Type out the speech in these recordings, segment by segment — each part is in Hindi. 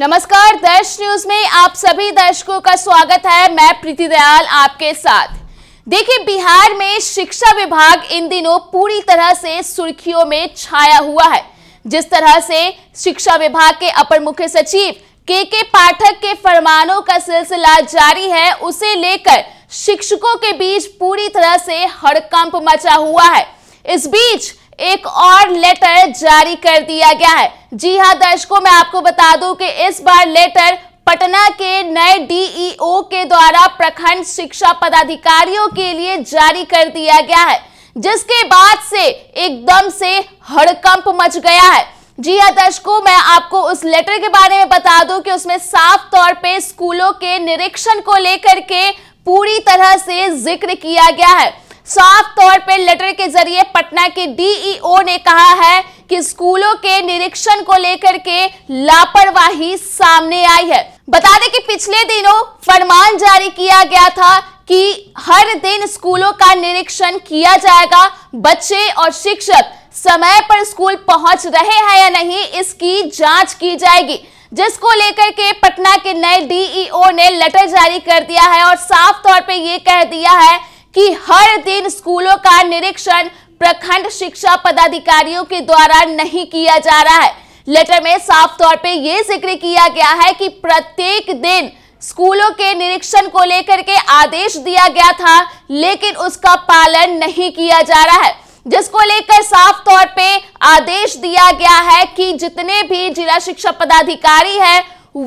नमस्कार दर्श न्यूज में आप सभी दर्शकों का स्वागत है मैं प्रीति दयाल आपके साथ देखिए बिहार में शिक्षा विभाग इन दिनों पूरी तरह से सुर्खियों में छाया हुआ है जिस तरह से शिक्षा विभाग के अपर मुख्य सचिव के के पाठक के फरमानों का सिलसिला जारी है उसे लेकर शिक्षकों के बीच पूरी तरह से हड़कंप मचा हुआ है इस बीच एक और लेटर जारी कर दिया गया है जी हां दर्शकों मैं आपको बता दूं कि इस बार लेटर पटना के नए डीईओ e के द्वारा प्रखंड शिक्षा पदाधिकारियों के लिए जारी कर दिया गया है जिसके बाद से एकदम से हड़कंप मच गया है जी हाँ दर्शकों मैं आपको उस लेटर के बारे में बता दूं कि उसमें साफ तौर पे स्कूलों के निरीक्षण को लेकर के पूरी तरह से जिक्र किया गया है साफ तौर पर लेटर के जरिए पटना के डीईओ e ने कहा है कि स्कूलों के निरीक्षण को लेकर के लापरवाही सामने आई है बता दें कि पिछले दिनों फरमान जारी किया गया था कि हर दिन स्कूलों का निरीक्षण किया जाएगा बच्चे और शिक्षक समय पर स्कूल पहुंच रहे हैं या नहीं इसकी जांच की जाएगी जिसको लेकर के पटना के नए डीईओ e ने लेटर जारी कर दिया है और साफ तौर पे ये कह दिया है कि हर दिन स्कूलों का निरीक्षण प्रखंड शिक्षा पदाधिकारियों के द्वारा नहीं किया जा रहा है लेटर में साफ तौर पे यह जिक्र किया गया है कि प्रत्येक दिन स्कूलों के निरीक्षण को लेकर के आदेश दिया गया था लेकिन उसका पालन नहीं किया जा रहा है जिसको लेकर साफ तौर पे आदेश दिया गया है कि जितने भी जिला शिक्षा पदाधिकारी हैं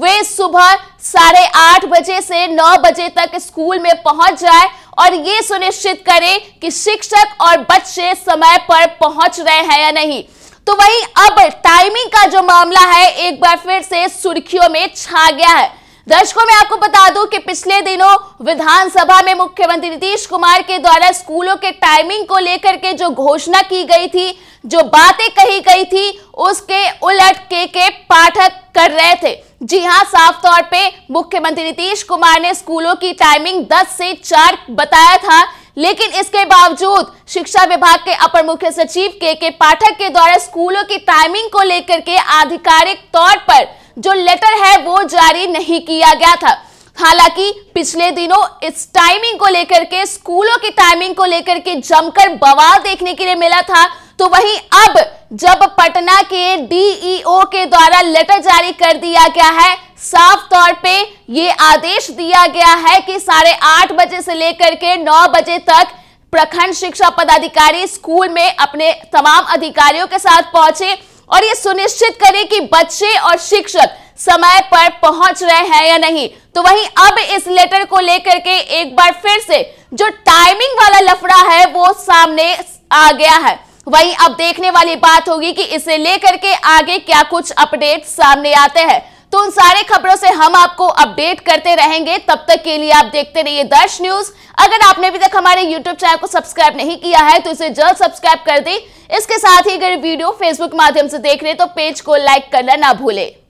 वे सुबह साढ़े आठ बजे से नौ बजे तक स्कूल में पहुंच जाए और ये सुनिश्चित करें कि शिक्षक और बच्चे समय पर पहुंच रहे हैं या नहीं तो वहीं अब टाइमिंग का जो मामला है एक बार फिर से सुर्खियों में छा गया है दर्शकों मैं आपको बता दूं कि पिछले दिनों विधानसभा में मुख्यमंत्री नीतीश कुमार के द्वारा स्कूलों के टाइमिंग को लेकर के जो घोषणा की गई थी जो बातें कही गई थी उसके उलट के के पाठक कर रहे थे जी हां साफ तौर पे मुख्यमंत्री नीतीश कुमार ने स्कूलों की टाइमिंग 10 से 4 बताया था लेकिन इसके बावजूद शिक्षा विभाग के अपर मुख्य सचिव के के पाठक के द्वारा स्कूलों की टाइमिंग को लेकर के आधिकारिक तौर पर जो लेटर है वो जारी नहीं किया गया था हालांकि पिछले दिनों इस टाइमिंग को लेकर के स्कूलों की टाइमिंग को लेकर के जमकर बवाल देखने के लिए मिला था तो वहीं अब जब पटना के डीईओ e के द्वारा लेटर जारी कर दिया गया है साफ तौर पे ये आदेश दिया गया है कि साढ़े आठ बजे से लेकर के नौ बजे तक प्रखंड शिक्षा पदाधिकारी स्कूल में अपने तमाम अधिकारियों के साथ पहुंचे और ये सुनिश्चित करें कि बच्चे और शिक्षक समय पर पहुंच रहे हैं या नहीं तो वहीं अब इस लेटर को लेकर के एक बार फिर से जो टाइमिंग वाला लफड़ा है वो सामने आ गया है वहीं अब देखने वाली बात होगी कि इसे लेकर के आगे क्या कुछ अपडेट सामने आते हैं तो उन सारे खबरों से हम आपको अपडेट करते रहेंगे तब तक के लिए आप देखते रहिए दर्श न्यूज अगर आपने अभी तक हमारे यूट्यूब चैनल को सब्सक्राइब नहीं किया है तो इसे जल्द सब्सक्राइब कर दें इसके साथ ही अगर वीडियो फेसबुक माध्यम से देख रहे तो पेज को लाइक करना ना भूलें